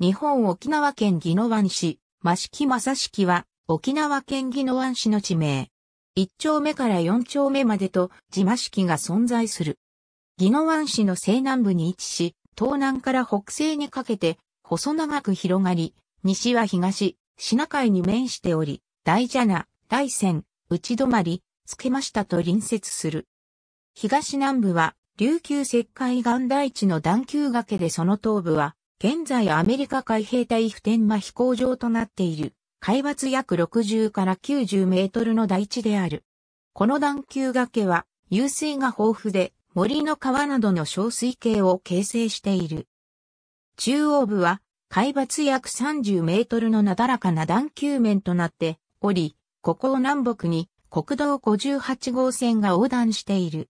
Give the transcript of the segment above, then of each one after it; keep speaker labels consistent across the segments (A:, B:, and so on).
A: 日本沖縄県宜野湾市、益城正式は、沖縄県宜野湾市の地名。一丁目から四丁目までと、地益城が存在する。宜野湾市の西南部に位置し、東南から北西にかけて、細長く広がり、西は東、品海に面しており、大蛇名、大仙、内泊、つけましたと隣接する。東南部は、琉球石灰岩台地の段丘崖でその東部は、現在アメリカ海兵隊普天間飛行場となっている、海抜約60から90メートルの台地である。この段丘崖は、湧水が豊富で、森の川などの小水系を形成している。中央部は、海抜約30メートルのなだらかな段球面となっており、ここを南北に国道58号線が横断している。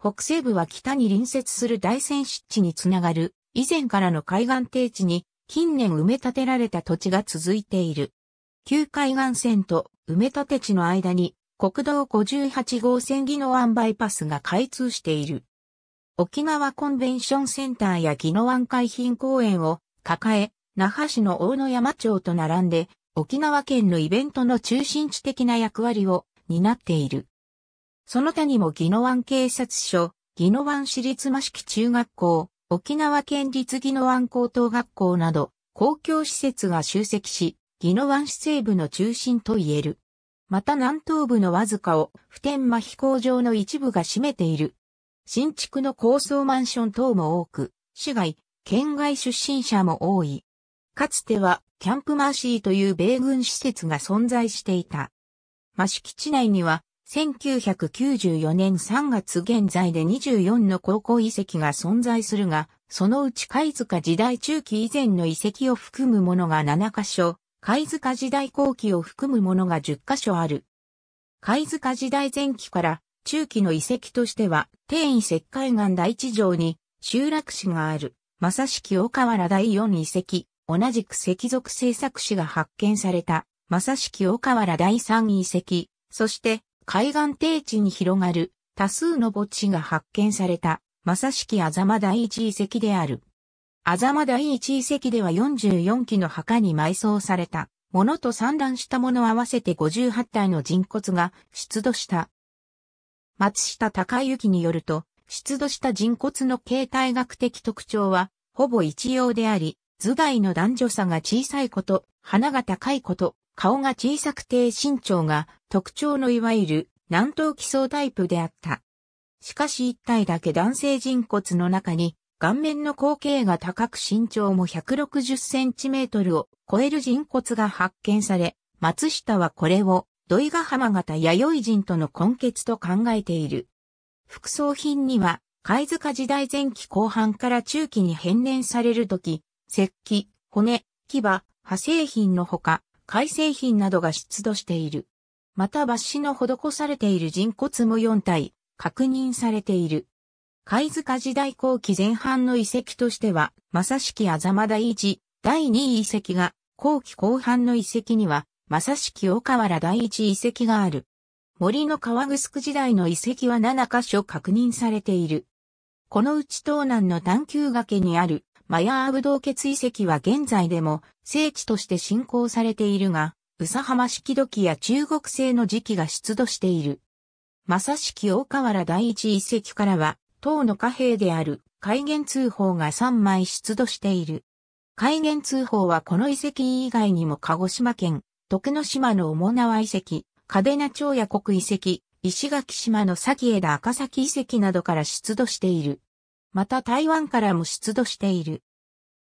A: 北西部は北に隣接する大仙湿地につながる以前からの海岸低地に近年埋め立てられた土地が続いている。旧海岸線と埋め立て地の間に国道58号線技能湾バイパスが開通している。沖縄コンベンションセンターや技能湾海浜公園を抱え、那覇市の大野山町と並んで沖縄県のイベントの中心地的な役割を担っている。その他にも宜野湾警察署、宜野湾市立益城中学校、沖縄県立宜野湾高等学校など、公共施設が集積し、宜野湾市西部の中心と言える。また南東部のわずかを普天間飛行場の一部が占めている。新築の高層マンション等も多く、市外、県外出身者も多い。かつては、キャンプマーシーという米軍施設が存在していた。マシ基地内には、1994年3月現在で24の高校遺跡が存在するが、そのうち貝塚時代中期以前の遺跡を含むものが7カ所、貝塚時代後期を含むものが10カ所ある。貝塚時代前期から中期の遺跡としては、天遺石海岸第一条に集落史がある、正式大河原第四遺跡、同じく石属製作史が発見された、正式大河原第三遺跡、そして、海岸低地に広がる多数の墓地が発見された、まさしきあざま第一遺跡である。あざま第一遺跡では44基の墓に埋葬された、ものと散乱したもの合わせて58体の人骨が出土した。松下隆之によると、出土した人骨の形態学的特徴は、ほぼ一様であり、頭蓋の男女差が小さいこと、花が高いこと、顔が小さくて身長が特徴のいわゆる南東基礎タイプであった。しかし一体だけ男性人骨の中に顔面の後傾が高く身長も160センチメートルを超える人骨が発見され、松下はこれを土井ヶ浜型弥生人との根結と考えている。副葬品には貝塚時代前期後半から中期に変年されるとき、石器、骨、牙、派生品のほか、海製品などが出土している。また抜歯の施されている人骨も4体、確認されている。貝塚時代後期前半の遺跡としては、正式あざま第一、第2遺跡が、後期後半の遺跡には、正式岡原第一遺跡がある。森の川城時代の遺跡は7箇所確認されている。このうち東南の探求崖にあるマヤーブ洞穴遺跡は現在でも聖地として信仰されているが、宇佐浜式土器や中国製の磁器が出土している。正き大河原第一遺跡からは、唐の貨幣である海原通報が3枚出土している。海原通報はこの遺跡以外にも鹿児島県、徳之島の主縄遺跡、嘉手納町や国遺跡、石垣島の先枝赤崎遺跡などから出土している。また台湾からも出土している。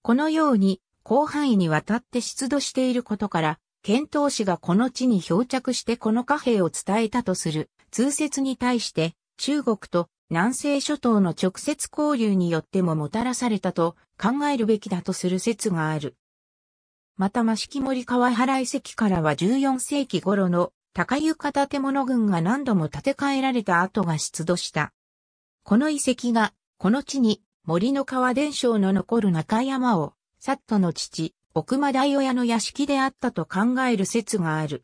A: このように、広範囲にわたって出土していることから、遣唐使がこの地に漂着してこの貨幣を伝えたとする通説に対して中国と南西諸島の直接交流によってももたらされたと考えるべきだとする説がある。また益城森川原遺跡からは14世紀頃の高床建物群が何度も建て替えられた跡が出土した。この遺跡がこの地に森の川伝承の残る中山を、サットの父、奥間大親の屋敷であったと考える説がある。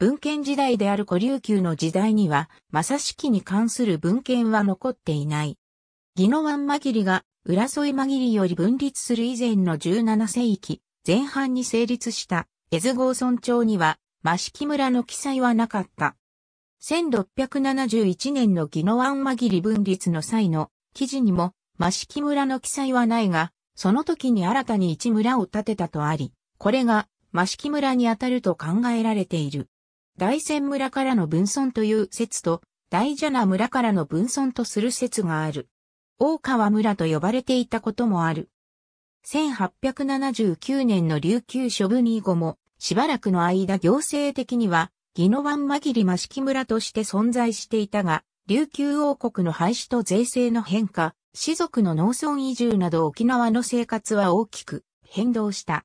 A: 文献時代である古琉球の時代には、正式に関する文献は残っていない。宜野湾紛りが、浦添紛りより分立する以前の17世紀、前半に成立した、江津郷村町には、益城村の記載はなかった。1671年の宜野湾紛り分立の際の記事にも、益城村の記載はないが、その時に新たに一村を建てたとあり、これが益城村にあたると考えられている。大仙村からの分村という説と、大蛇な村からの分村とする説がある。大川村と呼ばれていたこともある。1879年の琉球処分以後も、しばらくの間行政的には、宜野湾紛り益城村として存在していたが、琉球王国の廃止と税制の変化、士族の農村移住など沖縄の生活は大きく変動した。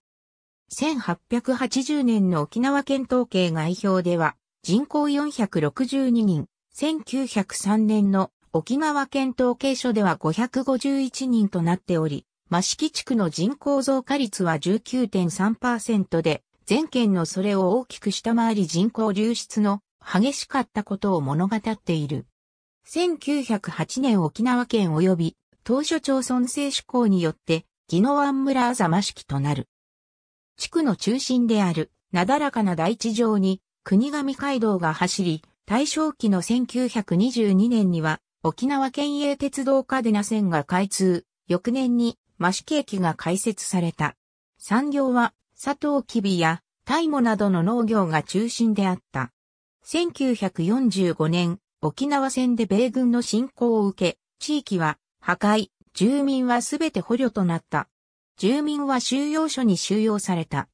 A: 1880年の沖縄県統計概表では人口462人、1903年の沖縄県統計書では551人となっており、益城地区の人口増加率は19.3%で、全県のそれを大きく下回り人口流出の激しかったことを物語っている。1908年沖縄県及び当初町村制施行によって、宜野湾村あざま式となる。地区の中心である、なだらかな大地上に、国神街道が走り、大正期の1922年には、沖縄県営鉄道カデナ線が開通、翌年に、し城駅が開設された。産業は、サトウキビや、タイモなどの農業が中心であった。1945年、沖縄戦で米軍の侵攻を受け、地域は破壊、住民はすべて捕虜となった。住民は収容所に収容された。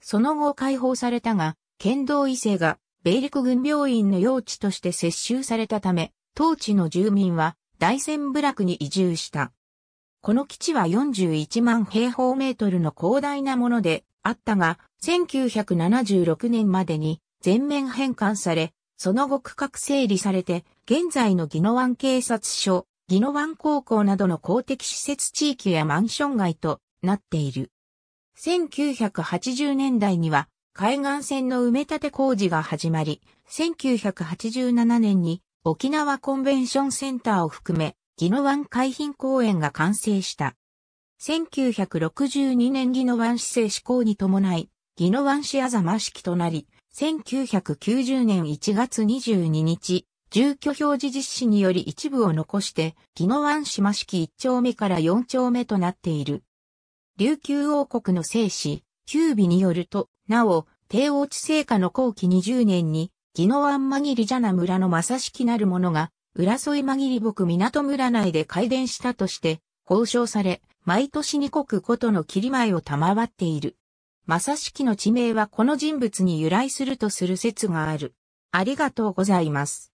A: その後解放されたが、剣道異性が米陸軍病院の用地として接収されたため、当地の住民は大戦部落に移住した。この基地は41万平方メートルの広大なものであったが、1976年までに全面返還され、その後区画整理されて、現在の宜野湾警察署、宜野湾高校などの公的施設地域やマンション街となっている。1980年代には海岸線の埋め立て工事が始まり、1987年に沖縄コンベンションセンターを含め、宜野湾海浜公園が完成した。1962年宜野湾市政施行に伴い、宜野湾市あざま式となり、1990年1月22日、住居表示実施により一部を残して、宜野湾島式1丁目から4丁目となっている。琉球王国の聖史、九尾によると、なお、帝王地聖下の後期20年に、宜野湾紛りじゃな村の正式なる者が、浦添紛り僕港村内で開伝したとして、交渉され、毎年二国ことの切り前を賜っている。正式の地名はこの人物に由来するとする説がある。ありがとうございます。